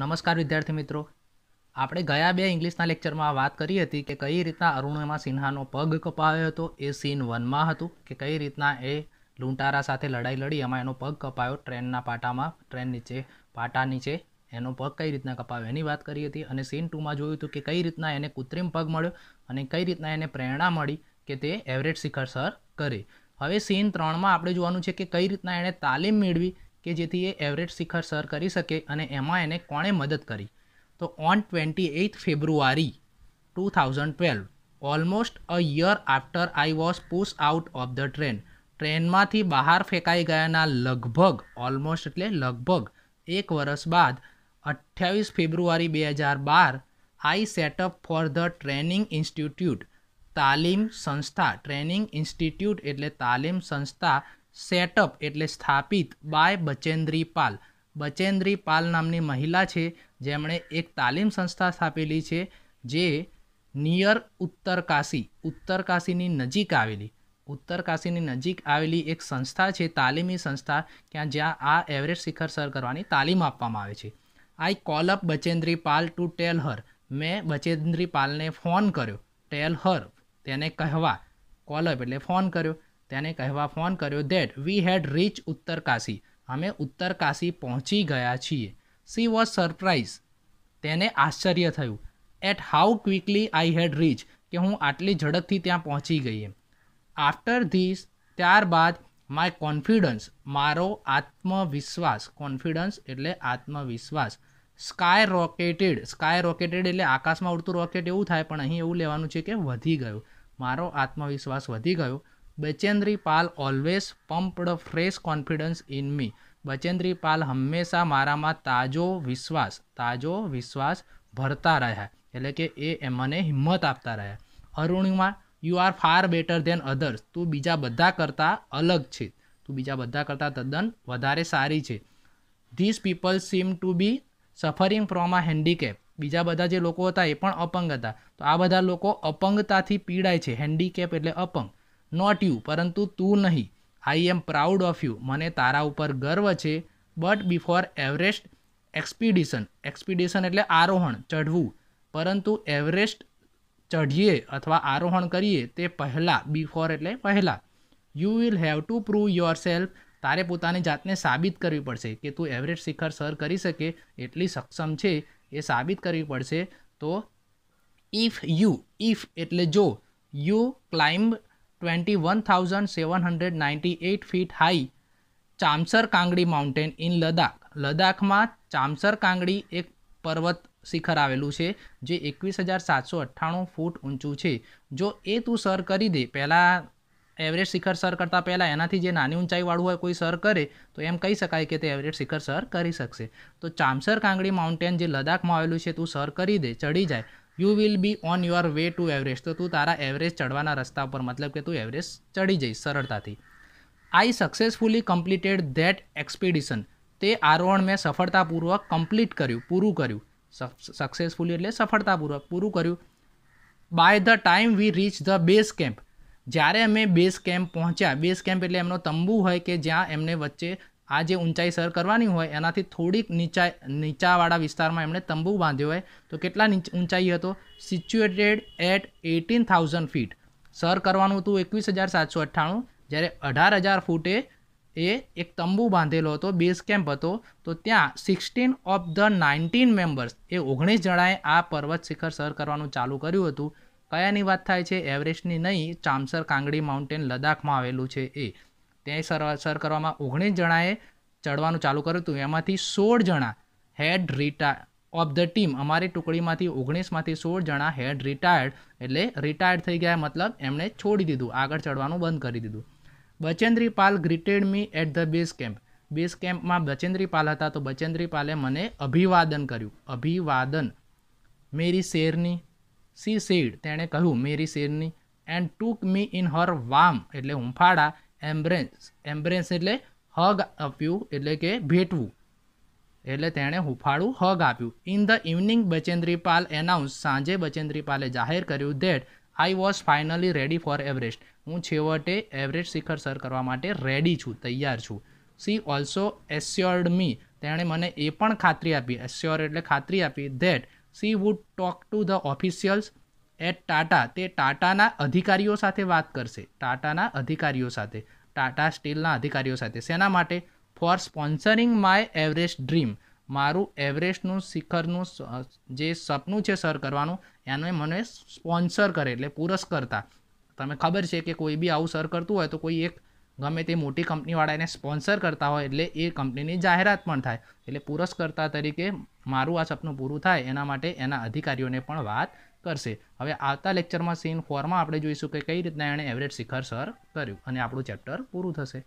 નમસ્કાર વિદ્યાર્થી મિત્રો આપણે ગયા બે ઇંગ્લિશના લેક્ચરમાં વાત કરી હતી કે કઈ રીતના અરુણિમા સિન્હાનો પગ કપાયો હતો એ સીન વનમાં હતું કે કઈ રીતના એ લૂંટારા સાથે લડાઈ લડી એમાં એનો પગ કપાયો ટ્રેનના પાટામાં ટ્રેન નીચે પાટા નીચે એનો પગ કઈ રીતના કપાયો એની વાત કરી હતી અને સીન ટુમાં જોયું હતું કે કઈ રીતના એને કૃત્રિમ પગ મળ્યો અને કઈ રીતના એને પ્રેરણા મળી કે તે એવરેજ શિખર સર કરે હવે સીન ત્રણમાં આપણે જોવાનું છે કે કઈ રીતના એણે તાલીમ મેળવી કે જેથી એ એવરેજ શિખર સર કરી શકે અને એમાં એને કોણે મદદ કરી તો on twenty eighth February two thousand twelve almost a year after I was push out of the train ટ્રેનમાંથી બહાર ફેંકાઈ ગયાના લગભગ ઓલમોસ્ટ એટલે લગભગ એક વર્ષ બાદ અઠ્યાવીસ ફેબ્રુઆરી બે હજાર બાર I set up for the training institute તાલીમ સંસ્થા ટ્રેનિંગ ઇન્સ્ટિટ્યૂટ એટલે તાલીમ સંસ્થા સેટઅપ એટલે સ્થાપિત બાય બચેન્દ્રી પાલ બચેન્દ્રી પાલ નામની મહિલા છે જેમણે એક તાલીમ સંસ્થા સ્થાપેલી છે જે નિયર ઉત્તરકાશી ઉત્તરકાશીની નજીક આવેલી ઉત્તરકાશીની નજીક આવેલી એક સંસ્થા છે તાલીમી સંસ્થા ક્યાં જ્યાં આ એવરેસ્ટ શિખર સર કરવાની તાલીમ આપવામાં આવે છે I call up Bachendri Pal to tell her મેં બચેન્દ્રી પાલને ફોન કર્યો ટેલ હર તેને કહેવા કોલ અપ એટલે ફોન કર્યો તેને કહેવા ફોન કર્યો ધેટ વી હેડ રીચ ઉત્તરકાશી અમે ઉત્તરકાશી પહોંચી ગયા છીએ સી વોઝ સરપ્રાઇઝ તેને આશ્ચર્ય થયું at how quickly I had reach કે હું આટલી ઝડપથી ત્યાં પહોંચી ગઈ એમ આફ્ટર ધીસ ત્યારબાદ માય કોન્ફિડન્સ મારો આત્મવિશ્વાસ કોન્ફિડન્સ એટલે આત્મવિશ્વાસ સ્કાય રોકેટેડ સ્કાય રોકેટેડ એટલે આકાશમાં ઉડતું રોકેટ એવું થાય પણ અહીં એવું લેવાનું છે કે વધી ગયું મારો આત્મવિશ્વાસ વધી ગયો Bachendri Pal always pumped fresh confidence in me Bachendri Pal હંમેશા મારામાં તાજો વિશ્વાસ તાજો વિશ્વાસ ભરતા રહ્યા એટલે કે એ મને હિંમત આપતા રહ્યા Arunima you are far better than others તું બીજા બધા કરતાં અલગ છે તું બીજા બધા કરતાં તદ્દન વધારે સારી છે this people seem to be suffering from a handicap બીજા બધા જે લોકો હતા એ પણ અપંગ હતા તો આ બધા લોકો અપંગતાથી પીડાય છે હેન્ડીકેપ એટલે અપંગ નોટ યુ પરંતુ તું નહીં I am proud of you મને તારા ઉપર ગર્વ છે but before Everest expedition expedition એટલે આરોહણ ચઢવું પરંતુ એવરેસ્ટ ચઢીએ અથવા આરોહણ કરીએ તે પહેલાં બિફોર એટલે પહેલાં you will have to prove yourself તારે પોતાની જાતને સાબિત કરવી પડશે કે તું એવરેસ્ટ શિખર સર કરી શકે એટલી સક્ષમ છે એ સાબિત કરવી પડશે તો ઇફ યુ ઇફ એટલે જો you climb twenty one thousand seven ninety 21,798 feet high Chamser Kangri mountain in Ladakh લદ્દાખમાં ચામસર કાંગડી એક પર્વત શિખર આવેલું છે જે એકવીસ હજાર સાતસો અઠ્ઠાણું ફૂટ ઊંચું છે જો એ તું સર કરી દે પહેલાં એવરેજ શિખર સર કરતાં પહેલાં એનાથી જે નાની ઊંચાઈવાળું હોય કોઈ સર કરે તો એમ કહી શકાય કે તે એવરેજ શિખર સર કરી શકશે તો ચામસર કાંગડી માઉન્ટેન જે લદ્દાખમાં આવેલું છે તું સર કરી દે ચડી જાય you will be on your way to Everest તો તું તારા એવરેજ ચડવાના રસ્તા પર મતલબ કે તું એવરેજ ચડી જઈશ સરળતાથી I successfully completed that expedition તે આરોહણ મેં સફળતાપૂર્વક કમ્પ્લીટ કર્યું પૂરું કર્યું સક્સેસફુલી એટલે સફળતાપૂર્વક પૂરું કર્યું by the time we reach the base camp જ્યારે અમે બેઝ કેમ્પ પહોંચ્યા બેઝ કેમ્પ એટલે એમનો તંબુ હોય કે જ્યાં એમને વચ્ચે આ જે ઊંચાઈ સર કરવાની હોય એનાથી થોડીક નીચા નીચાવાળા વિસ્તારમાં એમણે તંબુ બાંધ્યો હોય તો કેટલા ઊંચાઈ હતો situated at eighteen thousand feet સર કરવાનું હતું એકવીસ હજાર સાતસો અઠ્ઠાણું જ્યારે અઢાર હજાર ફૂટે એ એક તંબુ બાંધેલો હતો બેઝ કેમ્પ હતો તો ત્યાં sixteen of the nineteen members એ ઓગણીસ જણાએ આ પર્વત શિખર સર કરવાનું ચાલુ કર્યું હતું કયાની વાત થાય છે એવરેસ્ટની નહીં ચામસર કાંગડી માઉન્ટેન લદ્દાખમાં આવેલું છે એ તે સર સર કરવામાં ઓગણીસ જણાએ ચડવાનું ચાલુ કર્યું હતું એમાંથી સોળ જણા had retire of the team અમારી ટુકડીમાંથી ઓગણીસમાંથી સોળ જણા હેડ રિટાયર્ડ એટલે રિટાયર્ડ થઈ ગયા મતલબ એમણે છોડી દીધું આગળ ચડવાનું બંધ કરી દીધું Bachendri Pal greeted me at the base camp base કેમ્પમાં બચેન્દ્રી પાલ હતા તો બચેન્દ્રી પાલે મને અભિવાદન કર્યું અભિવાદન મેરી શેરની સી સેડ તેણે કહ્યું મેરી શેરની and took me in her વામ એટલે હુંફાળા એમ્બ્રેન્સ એમ્બ્રેન્સ એટલે હગ આપ્યું એટલે કે ભેટવું એટલે તેણે હુફાળું હગ આપ્યું in the evening Bachendri announce સાંજે બચેન્દ્રી જાહેર કર્યું that I was finally ready for Everest હું છેવટે એવરેસ્ટ શિખર સર કરવા માટે રેડી છું તૈયાર છું સી ઓલ્સો એસ્યોર્ડ મી તેણે મને એ પણ ખાતરી આપી એસ્યોર એટલે ખાતરી આપી that she would talk to the officials at Tata તે ટાટાના અધિકારીઓ સાથે વાત કરશે ટાટાના અધિકારીઓ સાથે ટાટા સ્ટીલના અધિકારીઓ સાથે શેના માટે for sponsoring my Everest dream મારું એવરેસ્ટનું શિખરનું જે સપનું છે સર કરવાનું એને મને સ્પોન્સર કરે એટલે પુરસ્કર્તા તમે ખબર છે કે કોઈ બી આવું સર કરતું હોય તો કોઈ એક ગમે તે મોટી કંપનીવાળા એને સ્પોન્સર કરતા હોય એટલે એ કંપનીની જાહેરાત પણ થાય એટલે પુરસ્કર્તા તરીકે મારું આ સપનું પૂરું થાય એના માટે એના અધિકારીઓને પણ વાત કરશે હવે આવતા લેક્ચરમાં સીન ફોરમાં આપણે જોઈશું કે કઈ રીતના એણે એવરેજ શિખર સર કર્યું અને આપણું ચેપ્ટર પૂરું થશે